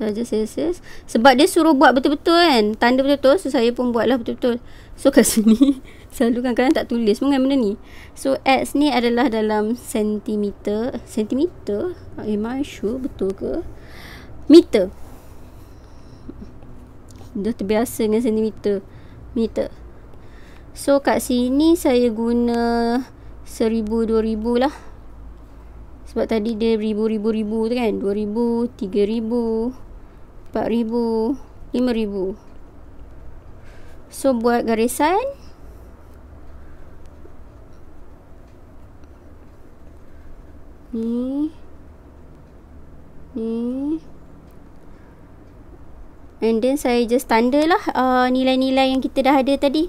Darjah Celsius. Sebab dia suruh buat betul-betul kan. Tanda betul-betul. So saya pun buatlah betul-betul. So kat sini. Selalu kadang-kadang tak tulis pun kan benda ni. So X ni adalah dalam sentimeter. Sentimeter? Am I sure? Betul ke? Meter. Dah terbiasa dengan sentimeter. Meter. So kat sini saya guna seribu dua ribu lah sebab tadi dia ribu ribu ribu tu kan dua ribu tiga ribu empat ribu lima ribu so buat garisan ni ni and then saya just tanda lah uh, nilai-nilai yang kita dah ada tadi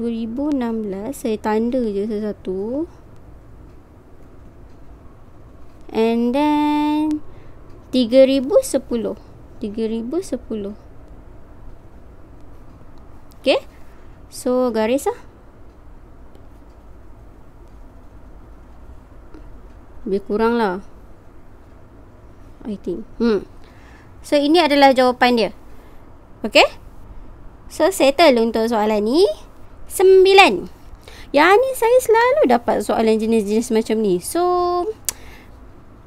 2016 saya tanda je satu-satu and then 3010 3010 okay so garis lah lebih kurang lah I think hmm. so ini adalah jawapan dia okay so settle untuk soalan ni Sembilan. Yang ni saya selalu dapat soalan jenis-jenis macam ni. So,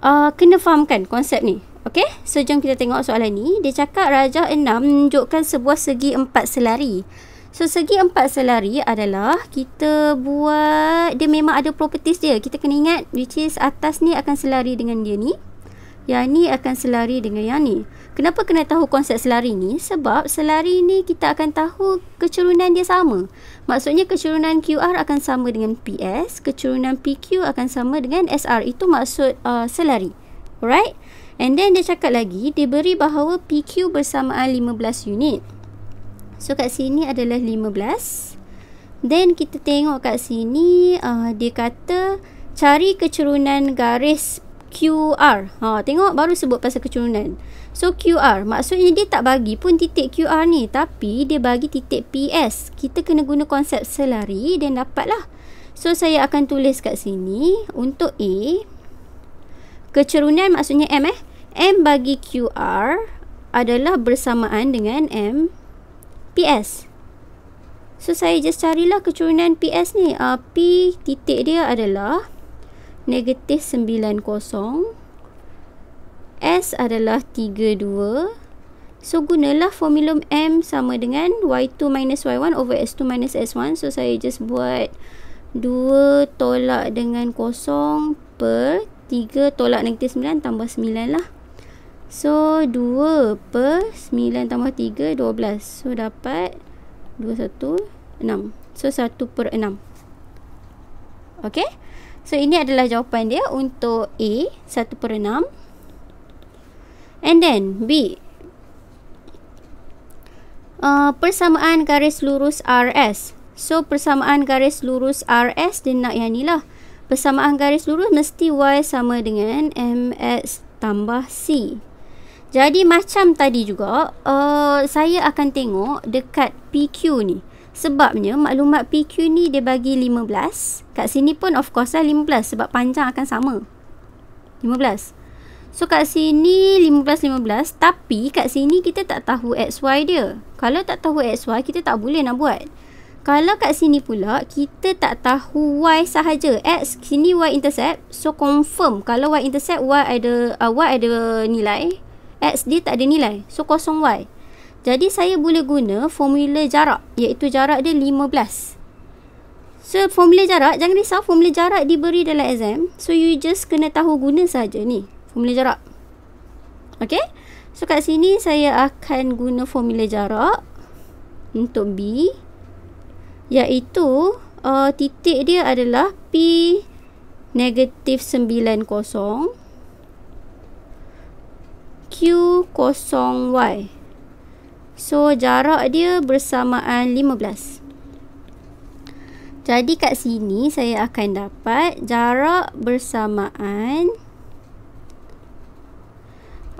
uh, kena fahamkan konsep ni. Okay, so jom kita tengok soalan ni. Dia cakap Raja Enam menunjukkan sebuah segi empat selari. So, segi empat selari adalah kita buat, dia memang ada properties dia. Kita kena ingat, which is atas ni akan selari dengan dia ni. Yang ni akan selari dengan yang ni. Kenapa kena tahu konsep selari ni? Sebab selari ni kita akan tahu kecerunan dia sama. Maksudnya kecerunan QR akan sama dengan PS, kecerunan PQ akan sama dengan SR. Itu maksud uh, selari. Alright? And then dia cakap lagi, dia beri bahawa PQ bersamaan 15 unit. So kat sini adalah 15. Then kita tengok kat sini, uh, dia kata cari kecerunan garis QR. Ha, tengok baru sebut pasal kecerunan. So QR maksudnya dia tak bagi pun titik QR ni tapi dia bagi titik PS. Kita kena guna konsep selari dan dapatlah. So saya akan tulis kat sini untuk A kecerunan maksudnya M eh. M bagi QR adalah bersamaan dengan M PS. So saya just carilah kecerunan PS ni. Uh, P titik dia adalah negatif sembilan kosong. S adalah 32. So gunalah formula M sama dengan Y2 minus Y1 over S2 minus S1. So saya just buat 2 tolak dengan kosong per 3 tolak negatif 9 tambah 9 lah. So 2 per 9 tambah 3 12. So dapat 21 6. 6. So 1 per 6. Okay. So ini adalah jawapan dia untuk A 1 per 6. And then B. Uh, persamaan garis lurus RS. So persamaan garis lurus RS dia nak yang ni lah. Persamaan garis lurus mesti Y sama dengan MX tambah C. Jadi macam tadi juga uh, saya akan tengok dekat PQ ni. Sebabnya maklumat PQ ni dia bagi 15. Kat sini pun of course lah 15 sebab panjang akan sama. 15. 15. So kat sini 15-15 tapi kat sini kita tak tahu XY dia. Kalau tak tahu XY kita tak boleh nak buat. Kalau kat sini pula kita tak tahu Y sahaja. X sini Y intercept so confirm kalau Y intercept Y ada uh, Y ada nilai. X dia tak ada nilai so kosong Y. Jadi saya boleh guna formula jarak iaitu jarak dia 15. So formula jarak jangan risau formula jarak diberi dalam exam. So you just kena tahu guna sahaja ni formula jarak. Okey. So kat sini saya akan guna formula jarak untuk B iaitu uh, titik dia adalah P negatif sembilan kosong Q kosong y So jarak dia bersamaan lima belas. Jadi kat sini saya akan dapat jarak bersamaan 15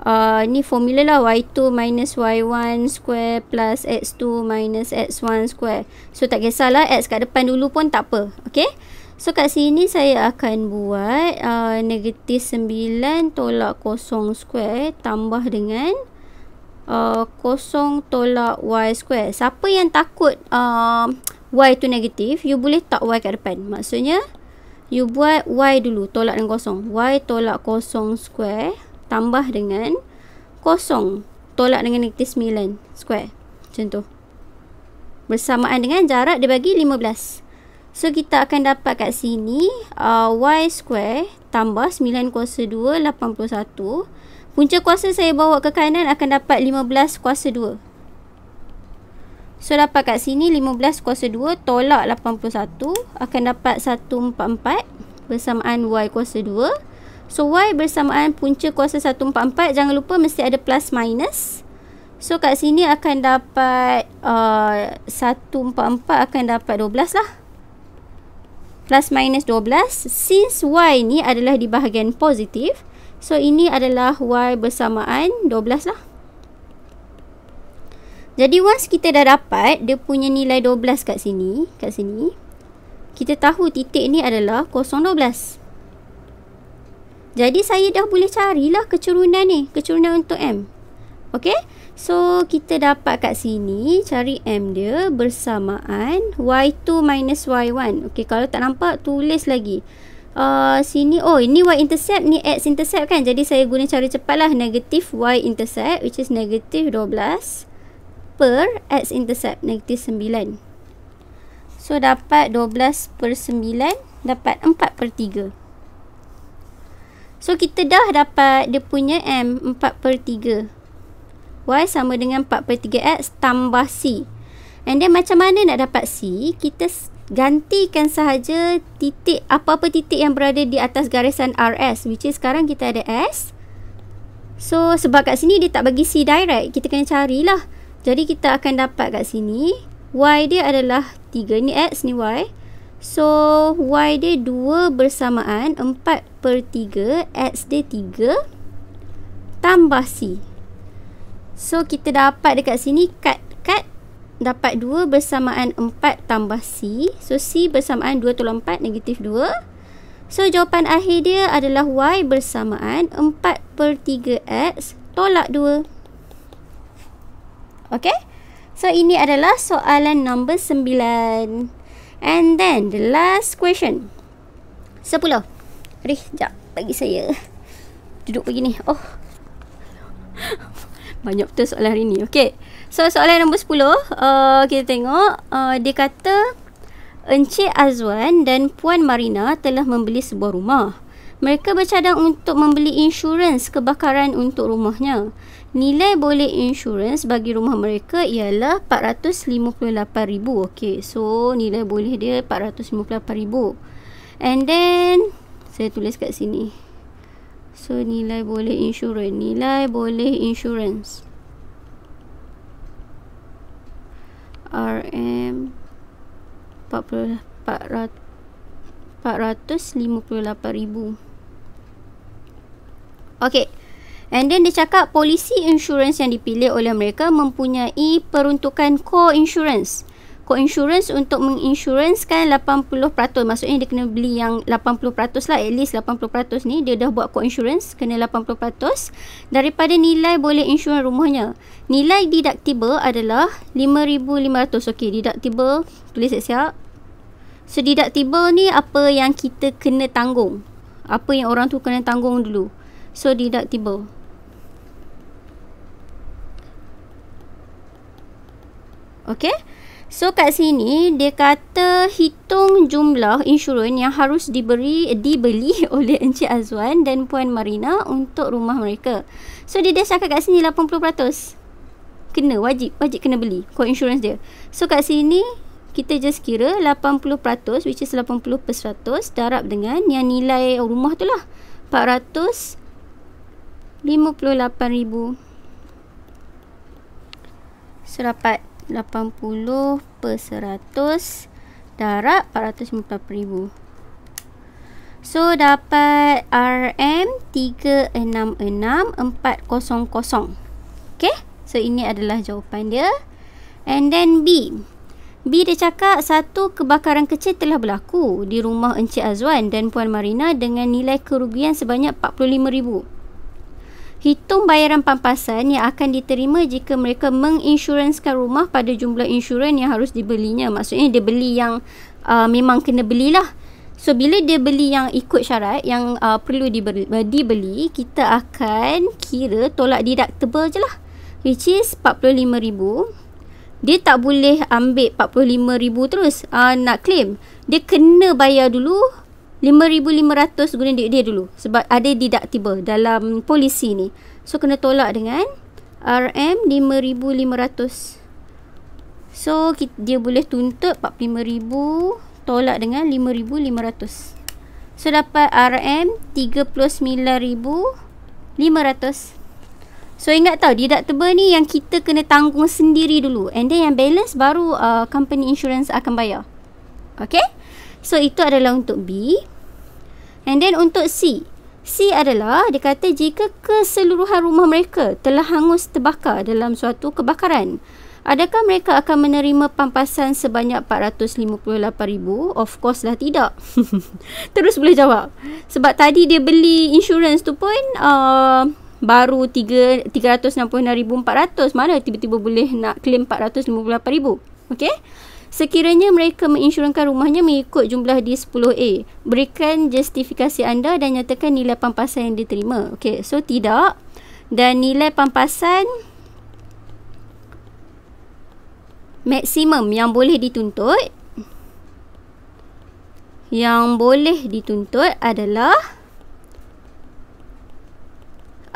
uh, ni formula lah y2 minus y1 square plus x2 minus x1 square. So tak kisahlah x kat depan dulu pun tak apa. Okay. So kat sini saya akan buat uh, negatif 9 tolak kosong square tambah dengan uh, kosong tolak y square. Siapa yang takut uh, y tu negatif, you boleh tak y kat depan. Maksudnya, you buat y dulu, tolak dengan kosong. y tolak kosong square tambah dengan kosong tolak dengan negatif 9 square. Macam tu. Bersamaan dengan jarak dia bagi 15. So kita akan dapat kat sini uh, y square tambah 9 kuasa 2 81. Punca kuasa saya bawa ke kanan akan dapat 15 kuasa 2. So dapat kat sini 15 kuasa 2 tolak 81 akan dapat 144 bersamaan y kuasa So y bersamaan punca kuasa 144 jangan lupa mesti ada plus minus. So kat sini akan dapat uh, 144 akan dapat 12 lah. Plus minus 12. Since y ni adalah di bahagian positif. So ini adalah y bersamaan 12 lah. Jadi once kita dah dapat dia punya nilai 12 kat sini. Kat sini. Kita tahu titik ni adalah 012. 012. Jadi saya dah boleh carilah kecurunan ni, kecurunan untuk M. Okey? So kita dapat kat sini cari M dia bersamaan Y2 minus Y1. Okey, kalau tak nampak tulis lagi. Uh, sini oh ini y intercept ni x intercept kan jadi saya guna cara cepatlah negatif y intercept which is negatif 12 per x intercept negatif 9 so dapat 12 per 9 dapat 4 per 3 So kita dah dapat dia punya M 4 per 3. Y sama dengan 4 per 3X tambah C. And then macam mana nak dapat C? Kita gantikan sahaja titik apa-apa titik yang berada di atas garisan RS. Which is sekarang kita ada S. So sebab kat sini dia tak bagi C direct. Kita kena carilah. Jadi kita akan dapat kat sini. Y dia adalah 3 ni X ni Y. So y dia 2 bersamaan 4 per 3 x dia 3 tambah c. So kita dapat dekat sini cut cut dapat 2 bersamaan 4 tambah c. So c bersamaan 2 tolong 4 negatif 2. So jawapan akhir dia adalah y bersamaan 4 per 3 x tolak 2. Okay. So ini adalah soalan nombor 9. And then the last question. Sepuluh. Rih, sekejap. Bagi saya. Duduk begini. Oh. Banyak betul soalan hari ni. Okay. So, soalan nombor sepuluh. Eh, kita tengok. Uh, dia kata, Encik Azwan dan Puan Marina telah membeli sebuah rumah. Mereka bercadang untuk membeli insurans kebakaran untuk rumahnya. Nilai boleh insurans bagi rumah mereka ialah RM458,000. Okay. So, nilai boleh dia RM458,000. And then, saya tulis kat sini. So, nilai boleh insurans. Nilai boleh insurans. RM RM458,000. Okay. And then dia cakap polisi insurans yang dipilih oleh mereka mempunyai peruntukan co insurance. co insurance untuk menginsuranskan 80%. Maksudnya dia kena beli yang 80% lah. At least 80% ni dia dah buat co insurance kena 80% daripada nilai boleh insurans rumahnya. Nilai deductible adalah 5,500. Okay, deductible tulis siap-siap. So, deductible ni apa yang kita kena tanggung. Apa yang orang tu kena tanggung dulu so deductible Okey. So kat sini dia kata hitung jumlah insurans yang harus diberi dibeli oleh Encik Azwan dan Puan Marina untuk rumah mereka. So dia dah cakap kat sini 80%. Kena wajib wajib kena beli kuat insurans dia. So kat sini kita just kira 80% which is 80% darab dengan yang nilai rumah tu lah 400 58,000 serapat 80 per 100 darab 458,000 so dapat RM366,400 ok so ini adalah jawapan dia and then B B dia cakap satu kebakaran kecil telah berlaku di rumah Encik Azwan dan Puan Marina dengan nilai kerugian sebanyak 45,000 hitung bayaran pampasan yang akan diterima jika mereka menginsuranskan rumah pada jumlah insurans yang harus dibelinya. Maksudnya dia beli yang uh, memang kena belilah. So bila dia beli yang ikut syarat yang uh, perlu diberi, uh, dibeli, kita akan kira tolak deductible je lah. Which is RM45,000. Dia tak boleh ambil RM45,000 terus uh, nak claim. Dia kena bayar dulu 5,500 guna duit dia dulu sebab ada deductible dalam polisi ni. So kena tolak dengan RM5,500. So kita, dia boleh tuntut 45,000 tolak dengan 5,500. So dapat RM39,500. So ingat tau deductible ni yang kita kena tanggung sendiri dulu and then yang balance baru uh, company insurance akan bayar. Okay? So itu adalah untuk B. And then untuk C. C adalah dia kata jika keseluruhan rumah mereka telah hangus terbakar dalam suatu kebakaran. Adakah mereka akan menerima pampasan sebanyak 458,000? Of course lah tidak. Terus boleh jawab. Sebab tadi dia beli insurans tu pun uh, baru 3 366,400. Mana tiba-tiba boleh nak claim 458,000? Okay? Sekiranya mereka menginsurankan rumahnya mengikut jumlah di 10A, berikan justifikasi anda dan nyatakan nilai pampasan yang diterima. Okey, so tidak dan nilai pampasan maksimum yang boleh dituntut yang boleh dituntut adalah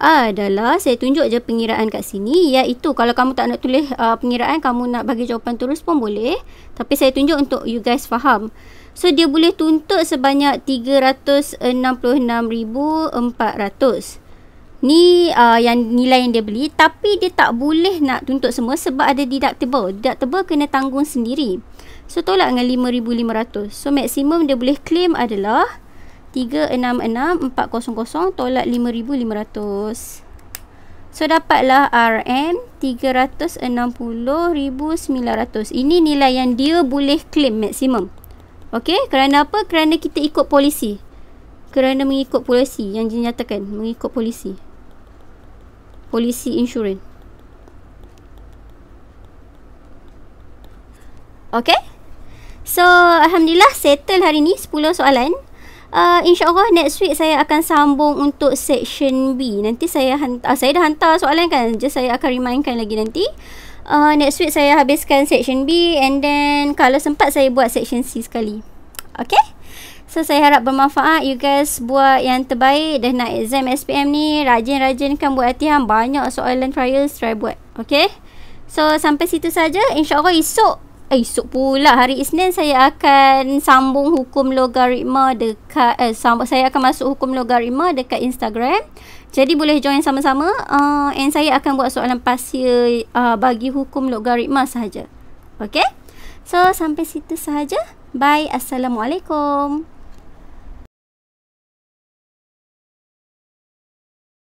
adalah saya tunjuk je pengiraan kat sini iaitu kalau kamu tak nak tulis uh, pengiraan kamu nak bagi jawapan terus pun boleh tapi saya tunjuk untuk you guys faham. So dia boleh tuntut sebanyak 366,400. Ni uh, yang nilai yang dia beli tapi dia tak boleh nak tuntut semua sebab ada deductible. Deductible kena tanggung sendiri. So tolak dengan 5,500. So maksimum dia boleh claim adalah 366400 tolak 5500. So dapatlah RM360900. Ini nilai yang dia boleh claim maksimum. Okey, kerana apa? Kerana kita ikut polisi. Kerana mengikut polisi yang dinyatakan mengikut polisi. Polisi insurans. Okey. So, alhamdulillah settle hari ni 10 soalan uh, insyaallah next week saya akan sambung untuk section B nanti saya hantar uh, saya dah hantar soalan kan just saya akan remindkan lagi nanti uh, next week saya habiskan section B and then kalau sempat saya buat section C sekali Okay? So saya harap bermanfaat you guys buat yang terbaik dah nak exam SPM ni rajin-rajin kan buat latihan banyak soalan trials try buat Okay? so sampai situ saja insyaallah esok Eh, esok pula hari Isnin saya akan sambung hukum logaritma dekat eh, sambung, saya akan masuk hukum logaritma dekat Instagram. Jadi boleh join sama-sama uh, and saya akan buat soalan pasir uh, bagi hukum logaritma sahaja. Okay? So sampai situ sahaja. Bye. Assalamualaikum.